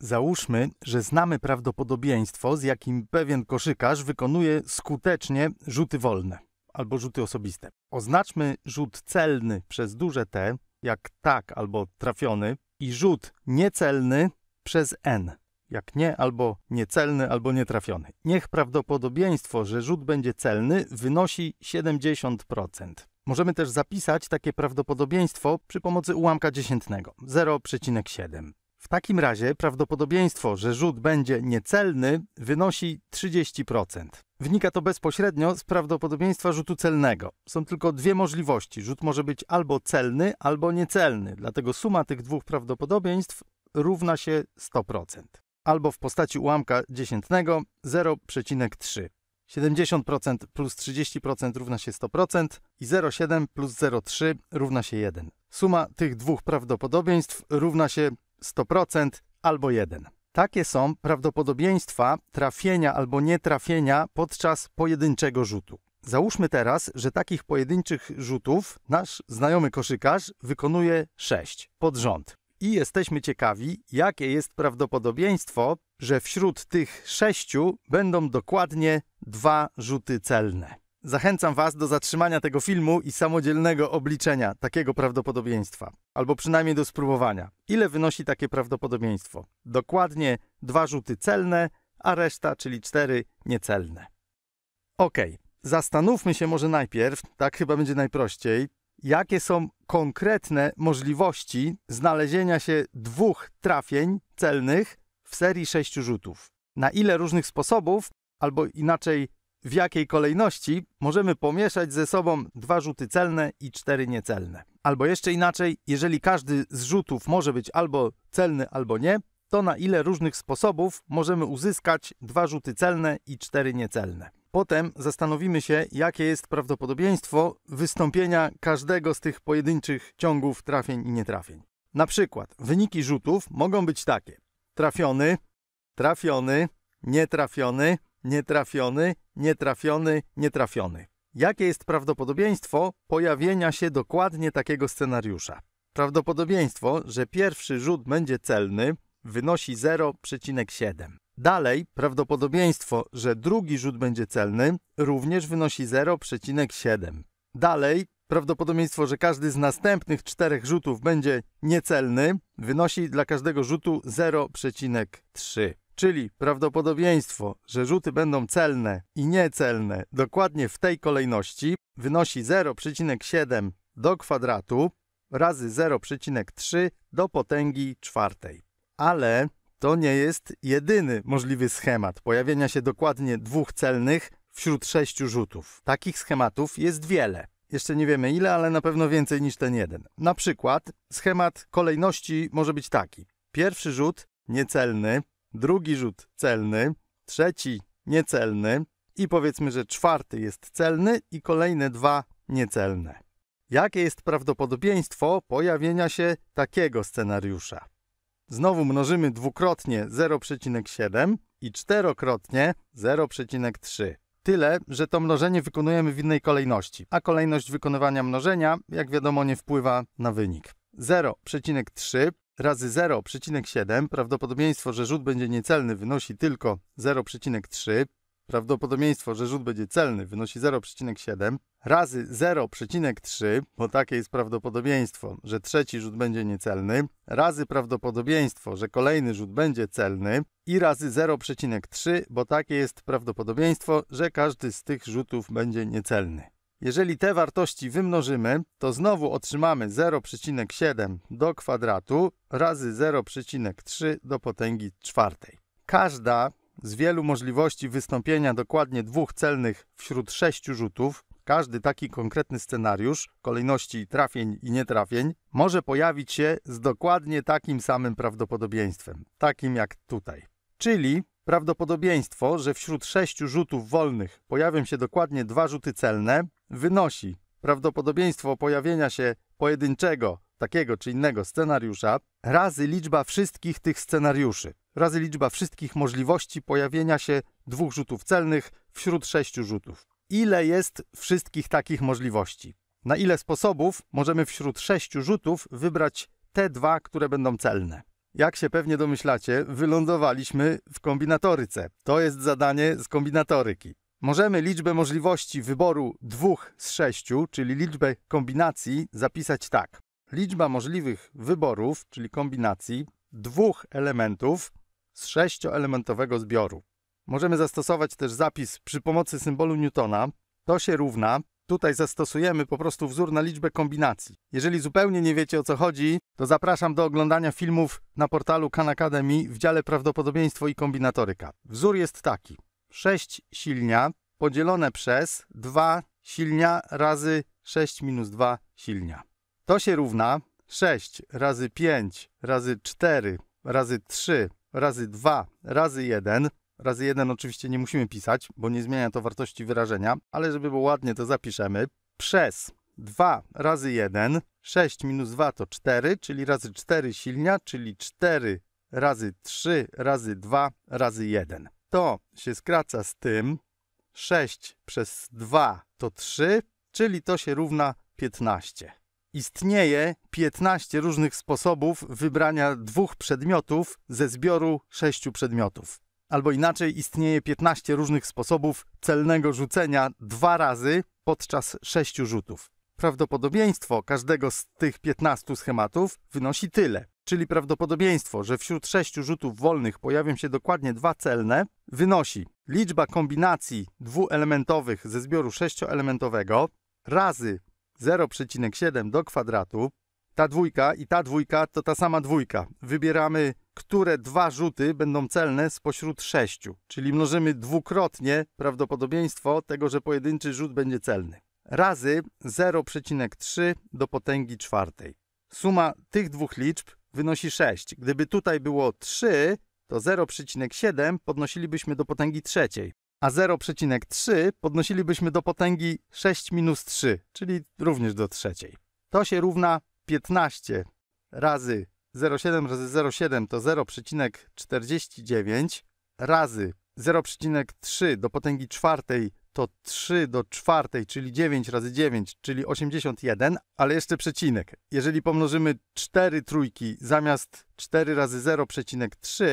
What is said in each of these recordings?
Załóżmy, że znamy prawdopodobieństwo, z jakim pewien koszykarz wykonuje skutecznie rzuty wolne albo rzuty osobiste. Oznaczmy rzut celny przez duże T, jak tak albo trafiony, i rzut niecelny przez N, jak nie albo niecelny albo nietrafiony. Niech prawdopodobieństwo, że rzut będzie celny, wynosi 70%. Możemy też zapisać takie prawdopodobieństwo przy pomocy ułamka dziesiętnego 0,7. W takim razie prawdopodobieństwo, że rzut będzie niecelny, wynosi 30%. Wynika to bezpośrednio z prawdopodobieństwa rzutu celnego. Są tylko dwie możliwości. Rzut może być albo celny, albo niecelny, dlatego suma tych dwóch prawdopodobieństw równa się 100%. Albo w postaci ułamka dziesiętnego 0,3. 70% plus 30% równa się 100% i 0,7 plus 0,3 równa się 1. Suma tych dwóch prawdopodobieństw równa się 100% albo 1. Takie są prawdopodobieństwa trafienia albo nietrafienia podczas pojedynczego rzutu. Załóżmy teraz, że takich pojedynczych rzutów nasz znajomy koszykarz wykonuje 6 pod rząd. I jesteśmy ciekawi, jakie jest prawdopodobieństwo, że wśród tych sześciu będą dokładnie dwa rzuty celne. Zachęcam Was do zatrzymania tego filmu i samodzielnego obliczenia takiego prawdopodobieństwa, albo przynajmniej do spróbowania. Ile wynosi takie prawdopodobieństwo? Dokładnie dwa rzuty celne, a reszta, czyli cztery niecelne. Ok, zastanówmy się może najpierw, tak chyba będzie najprościej, jakie są konkretne możliwości znalezienia się dwóch trafień celnych w serii sześciu rzutów. Na ile różnych sposobów, albo inaczej, w jakiej kolejności możemy pomieszać ze sobą dwa rzuty celne i cztery niecelne. Albo jeszcze inaczej, jeżeli każdy z rzutów może być albo celny, albo nie, to na ile różnych sposobów możemy uzyskać dwa rzuty celne i cztery niecelne. Potem zastanowimy się, jakie jest prawdopodobieństwo wystąpienia każdego z tych pojedynczych ciągów trafień i nietrafień. Na przykład wyniki rzutów mogą być takie: trafiony, trafiony, nietrafiony, nietrafiony, nietrafiony, nietrafiony. Jakie jest prawdopodobieństwo pojawienia się dokładnie takiego scenariusza? Prawdopodobieństwo, że pierwszy rzut będzie celny, wynosi 0,7. Dalej, prawdopodobieństwo, że drugi rzut będzie celny, również wynosi 0,7. Dalej, prawdopodobieństwo, że każdy z następnych czterech rzutów będzie niecelny, wynosi dla każdego rzutu 0,3. Czyli prawdopodobieństwo, że rzuty będą celne i niecelne dokładnie w tej kolejności wynosi 0,7 do kwadratu razy 0,3 do potęgi czwartej. Ale to nie jest jedyny możliwy schemat pojawienia się dokładnie dwóch celnych wśród sześciu rzutów. Takich schematów jest wiele. Jeszcze nie wiemy ile, ale na pewno więcej niż ten jeden. Na przykład schemat kolejności może być taki. Pierwszy rzut, niecelny, drugi rzut celny, trzeci niecelny i powiedzmy, że czwarty jest celny i kolejne dwa niecelne. Jakie jest prawdopodobieństwo pojawienia się takiego scenariusza? Znowu mnożymy dwukrotnie 0,7 i czterokrotnie 0,3. Tyle, że to mnożenie wykonujemy w innej kolejności, a kolejność wykonywania mnożenia, jak wiadomo, nie wpływa na wynik. 0,3 razy 0,7 prawdopodobieństwo, że rzut będzie niecelny wynosi tylko 0,3, prawdopodobieństwo, że rzut będzie celny wynosi 0,7 razy 0,3, bo takie jest prawdopodobieństwo, że trzeci rzut będzie niecelny, razy prawdopodobieństwo, że kolejny rzut będzie celny i razy 0,3, bo takie jest prawdopodobieństwo, że każdy z tych rzutów będzie niecelny. Jeżeli te wartości wymnożymy, to znowu otrzymamy 0,7 do kwadratu razy 0,3 do potęgi czwartej. Każda z wielu możliwości wystąpienia dokładnie dwóch celnych wśród sześciu rzutów, każdy taki konkretny scenariusz kolejności trafień i nietrafień może pojawić się z dokładnie takim samym prawdopodobieństwem, takim jak tutaj. Czyli prawdopodobieństwo, że wśród sześciu rzutów wolnych pojawią się dokładnie dwa rzuty celne, wynosi prawdopodobieństwo pojawienia się pojedynczego takiego czy innego scenariusza razy liczba wszystkich tych scenariuszy, razy liczba wszystkich możliwości pojawienia się dwóch rzutów celnych wśród sześciu rzutów. Ile jest wszystkich takich możliwości? Na ile sposobów możemy wśród sześciu rzutów wybrać te dwa, które będą celne? Jak się pewnie domyślacie, wylądowaliśmy w kombinatoryce. To jest zadanie z kombinatoryki. Możemy liczbę możliwości wyboru dwóch z sześciu, czyli liczbę kombinacji, zapisać tak. Liczba możliwych wyborów, czyli kombinacji dwóch elementów z sześcioelementowego zbioru. Możemy zastosować też zapis przy pomocy symbolu Newtona. To się równa. Tutaj zastosujemy po prostu wzór na liczbę kombinacji. Jeżeli zupełnie nie wiecie o co chodzi, to zapraszam do oglądania filmów na portalu Khan Academy w dziale prawdopodobieństwo i kombinatoryka. Wzór jest taki. 6 silnia podzielone przez 2 silnia razy 6 minus 2 silnia. To się równa 6 razy 5 razy 4 razy 3 razy 2 razy 1. Razy 1 oczywiście nie musimy pisać, bo nie zmienia to wartości wyrażenia, ale żeby było ładnie to zapiszemy. Przez 2 razy 1, 6 minus 2 to 4, czyli razy 4 silnia, czyli 4 razy 3 razy 2 razy 1 to się skraca z tym. 6 przez 2 to 3, czyli to się równa 15. Istnieje 15 różnych sposobów wybrania dwóch przedmiotów ze zbioru sześciu przedmiotów. Albo inaczej, istnieje 15 różnych sposobów celnego rzucenia dwa razy podczas sześciu rzutów. Prawdopodobieństwo każdego z tych 15 schematów wynosi tyle, czyli prawdopodobieństwo, że wśród sześciu rzutów wolnych pojawią się dokładnie dwa celne, wynosi liczba kombinacji dwuelementowych ze zbioru sześcioelementowego razy 0,7 do kwadratu. Ta dwójka i ta dwójka to ta sama dwójka. Wybieramy, które dwa rzuty będą celne spośród sześciu, czyli mnożymy dwukrotnie prawdopodobieństwo tego, że pojedynczy rzut będzie celny razy 0,3 do potęgi czwartej. Suma tych dwóch liczb wynosi 6. Gdyby tutaj było 3, to 0,7 podnosilibyśmy do potęgi trzeciej, a 0,3 podnosilibyśmy do potęgi 6 minus 3, czyli również do trzeciej. To się równa 15 razy 0,7 razy 0,7 to 0,49 razy 0,3 do potęgi czwartej to 3 do 4, czyli 9 razy 9, czyli 81, ale jeszcze przecinek. Jeżeli pomnożymy 4 trójki zamiast 4 razy 0,3,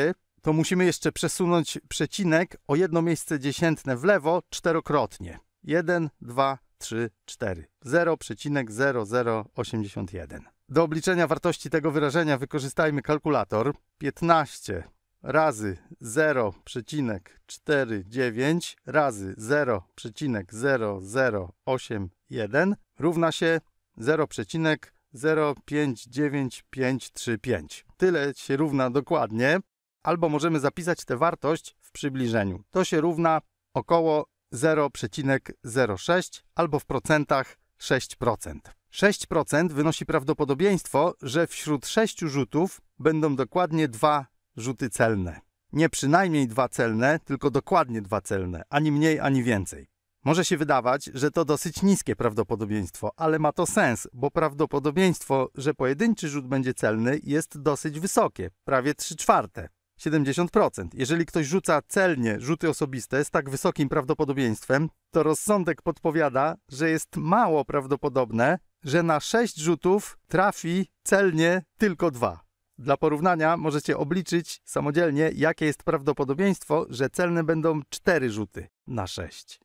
to musimy jeszcze przesunąć przecinek o jedno miejsce dziesiętne w lewo czterokrotnie. 1, 2, 3, 4. 0,0081. Do obliczenia wartości tego wyrażenia wykorzystajmy kalkulator. 15 razy 0,49 razy 0,0081 równa się 0,059535. Tyle się równa dokładnie, albo możemy zapisać tę wartość w przybliżeniu. To się równa około 0,06 albo w procentach 6%. 6% wynosi prawdopodobieństwo, że wśród 6 rzutów będą dokładnie dwa rzuty celne. Nie przynajmniej dwa celne, tylko dokładnie dwa celne, ani mniej, ani więcej. Może się wydawać, że to dosyć niskie prawdopodobieństwo, ale ma to sens, bo prawdopodobieństwo, że pojedynczy rzut będzie celny, jest dosyć wysokie, prawie 3 czwarte. 70%. Jeżeli ktoś rzuca celnie rzuty osobiste z tak wysokim prawdopodobieństwem, to rozsądek podpowiada, że jest mało prawdopodobne, że na 6 rzutów trafi celnie tylko dwa. Dla porównania możecie obliczyć samodzielnie, jakie jest prawdopodobieństwo, że celne będą cztery rzuty na sześć.